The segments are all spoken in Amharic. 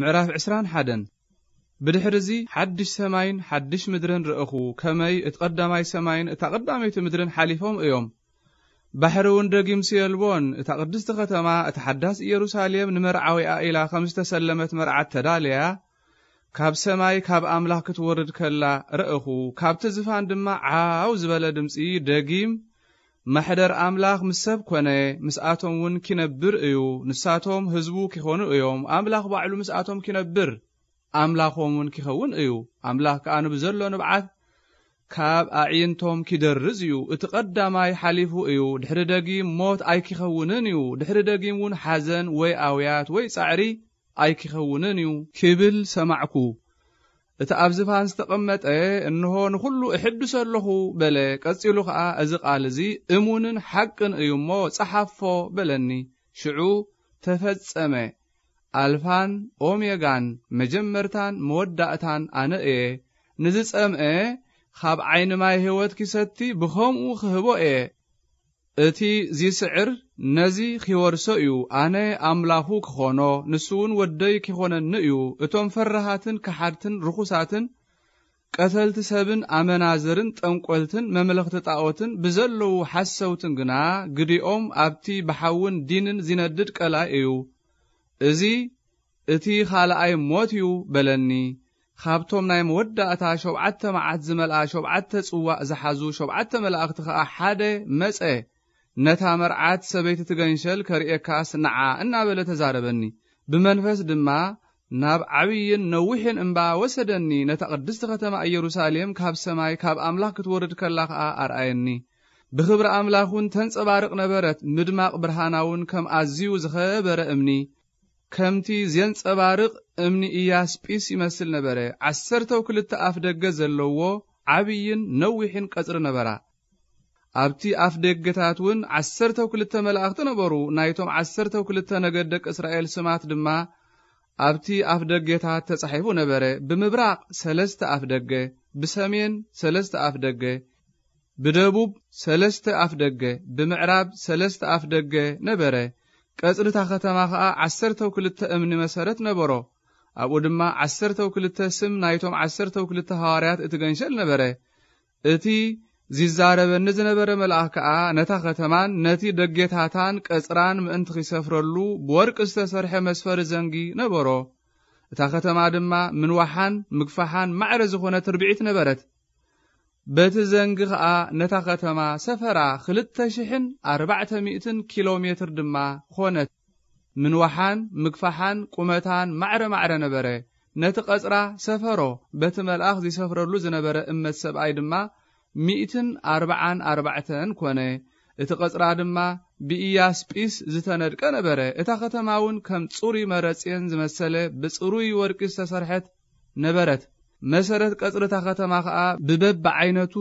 ምዕራፍ 21 ብድሕሪ እዚ ሓድሽ ሰማይን ሓድሽ ምድርን ርእኹ ከመይ እቲ ቐዳማይ ሰማይን እታ ቐዳመይቲ ምድርን ሓሊፎም እዮም ባሕሪ እውን ደጊምሲ የልቦን እታ ቅድስቲ ኸተማ እቲ ሓዳስ ኢየሩሳሌም ንመርዓዊኣ ኢላ ኸም ዝተሰለመት መርዓት ተዳልያ ካብ ሰማይ ካብ ኣምላኽ ክትወርድ ከላ ርእኹ ካብቲ ዝፋን ድማ ዓው ዝበለ ድምፂ ደጊም ማሕደር ኣምላኽ ምስ ሰብ ኮነ ምስኣቶም እውን ኪነብር እዩ ንሳቶም ህዝቡ ኪኾኑ እዮም ኣምላኽ ባዕሉ ምስኣቶም ኪነብር ኣምላኾም እውን ኪኸውን እዩ ኣምላኽ ከዓ ንብዘሎ ንብዓት ካብ ኣዕይንቶም ኪደርዝ እዩ እቲ ቐዳማይ ሓሊፉ እዩ ድሕሪ ደጊም ሞት ኣይኪኸውንን እዩ ድሕሪ ደጊም እውን ሓዘን ወይ ኣውያት ወይ ጻዕሪ ኣይኪኸውንን እዩ ክብል ሰማዕኩ እቲ ኣብ ዝፋን ዝተቐመጠ እንሆ ንኹሉ እሕድስ ኣለኹ በለ ቀጺሉ ኸዓ እዚ ቓል እዚ እሙንን ሓቅን እዩ እሞ ጸሓፎ በለኒ ሽዑ ተፈጸመ ኣልፋን ኦሜጋን መጀመርታን መወዳእታን ኣነ እየ ንዝጸምአ ካብ ዓይኒ ማይ ህይወት ኪሰቲ ብኸምኡ ክህቦ እየ እቲ ዝስዕር ነዚ ኺወርሶ እዩ ኣነ ኣምላኹ ክኾኖ ንሱእውን ወደይ ኪይኾነኒ እዩ እቶም ፈርሃትን ክሓድትን ርኹሳትን ቀተልቲ ሰብን ኣመናዘርን ጠንቈልትን መምለኽቲ ጣኦትን ብዘለዉ ሓሰውትን ግና ግዲኦም ኣብቲ ባሓውን ዲንን ዚነድድ ቀልይ እዩ እዚ እቲ ኻልኣይ ሞት እዩ በለኒ ካብቶም ናይ መወዳእታ ሸብዓተ መዓት ዝመልኣ ሸብዓተ ጽዋእ ዝሓዙ ሸብዓተ መላእኽቲ ከዓ ሓደ መፀ ነታ መርዓት ሰበይቲ ትገንሸል ከርእካስ ንዓ እናበለ ተዛረበኒ ብመንፈስ ድማ ናብ ዓብይን ነዊሕን እምባ ወሰደኒ ነታ ቅድስቲ ከተማ ኢየሩሳሌም ካብ ሰማይ ካብ ኣምላኽ ክትወርድ ከላ ኸዓ ኣርኣየኒ ብኽብሪ ኣምላኽ እውን ተንጸባርቕ ነበረት ምድማቕ ብርሃናውን ከም ኣዝዩ ዝኸበረ እምኒ ከምቲ ዘንጸባርቕ እምኒ ኢያስጲስ ይመስል ነበረ ዓሰርተው ክልተ ኣፍ ደገ ዘለዎ ዓብይን ነዊሕን ቀጽሪ ነበራ ኣብቲ ኣፍ ደገታት እውን ዓሰርተ ክልተ መላእኽቲ ነበሩ ናይቶም ዓሰርተ ክልተ ነገድ ደቂ እስራኤል ስማት ድማ ኣብቲ ኣፍ ደገታት ተጻሒፉ ነበረ ብምብራቕ ሰለስተ ኣፍ ደገ ብሰሜን ሰለስተ ኣፍ ደገ ብደቡብ ሰለስተ ኣፍ ደገ ብምዕራብ ሰለስተ ኣፍ ደገ ነበረ ቀጽሪታ ኸተማ ኸዓ ዓሰርተ ክልተ እምኒ መሰረት ነበሮ ኣብኡ ድማ ዓሰርተ ክልተ ስም ናይቶም ዓሰርተ ክልተ ሐዋርያት እቲ ገንሸል ነበረ እቲ ዝዛረበኒ ዝነበረ መልኣኽ ከዓ ነታ ኸተማን ነቲ ደጌታታን ቀጽራን ምእንቲ ኺሰፍረሉ ብወርቂ ዝተሰርሐ መስፈሪ ዘንጊ ነበሮ እታ ኸተማ ድማ ምንዋሓን ምግፋሓን ማዕረ ዝኾነት ትርብዒት ነበረት በቲ ዘንጊ ኸዓ ነታ ኸተማ ሰፈራ ኽልተ ሽሕን ኣርባዕተ ሚትን ኪሎ ሜትር ድማ ኾነት ምንዋሓን ምግፋሓን ቁመታን ማዕረ ማዕረ ነበረ ነቲ ቐጽራ ሰፈሮ በቲ መልኣኽ ዘሰፍረሉ ዝነበረ እመት ሰብኣይ ድማ ሚእትን ኣርባዓን ኣርባዕተን ኮነ እቲ ቐጽራ ድማ ብኢያስጲስ ዝተነድቀ ነበረ እታ ኸተማ እውን ከም ጽሩይ መረጽን ዝመሰለ ብጽሩይ ወርቂ ዝተሰርሐት ነበረት መሰረት ቀጽሪ እታ ኸተማ ኸኣ ብበብ ዓይነቱ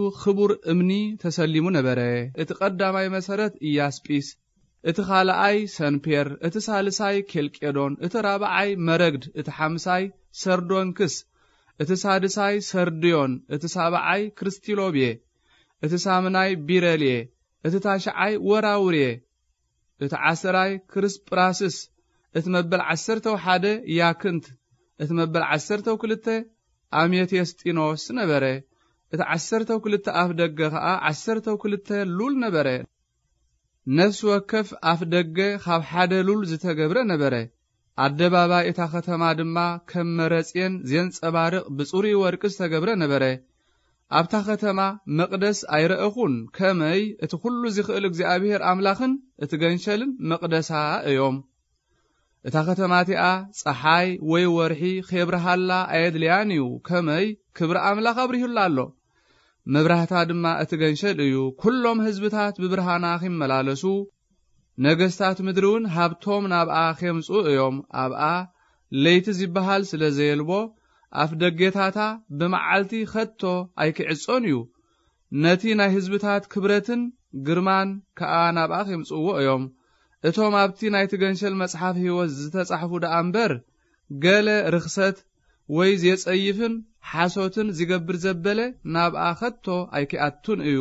እምኒ ተሰሊሙ ነበረ እቲ ቐዳማይ መሰረት ኢያስጲስ እቲ ኻልኣይ ሰንፔር እቲ ሳልሳይ ኬልቄዶን እቲ ራብዓይ መረግድ እቲ ሓምሳይ ሰርዶንክስ እቲ ሳድሳይ ሰርድዮን እቲ ሳብዓይ ክርስቲሎብየ እቲ ሳምናይ ቢረልየ እቲ ታሽዓይ ወራውርየ እቲ ዓስራይ ክርስጵራስስ እቲ መበል ዓሰርተ ሓደ ያክንት እቲ መበል ዓሰርተ ክልተ ኣሜቴስጢኖስ ነበረ እቲ ዓሰርተ ክልተ ኣፍ ደገ ኸዓ ዓሰርተ ክልተ ሉል ነበረ ነፍሲ ወከፍ ኣፍ ደገ ኻብ ሓደ ሉል ዝተገብረ ነበረ አደባባይ እታ ኸተማ ድማ ከም መረፅን ዘንጸባርቕ ብጽሩይ ወርቂ ዝተገብረ ነበረ ኣብታ ኸተማ መቕደስ ኣይረአኹን ከመይ እቲ ዅሉ ዝኽእል እግዚኣብሔር ኣምላኽን እቲ ገንሸልን መቕደሳ እዮም እታ ኸተማ እቲኣ ፀሓይ ወይ ወርሒ ኼብርሃላ ኣየድልያን እዩ ከመይ ክብሪ ኣምላኽ ኣብሪሁላ ኣሎ መብራህታ ድማ እቲ ገንሸል እዩ ኵሎም ህዝብታት ብብርሃና ኺመላለሱ ነገስታት ምድሪ እውን ሃብቶም ናብኣ ኼምፁ እዮም ኣብኣ ለይቲ ዝበሃል ስለ ዘየልቦ ኣፍ ደጌታታ ብመዓልቲ ኸቶ ኣይክዕጾን እዩ ነቲ ናይ ህዝብታት ክብረትን ግርማን ከዓ ናብኣ ኼምፅዎ እዮም እቶም ኣብቲ ናይቲ ገንሸል መጽሓፍ ህይወት ዝተጻሕፉ ደኣ እምበር ገለ ርኽሰት ወይ ዘጸይፍን ሓሶትን ዝገብር ዘበለ ናብኣ ኸቶ ኣይክኣቱን እዩ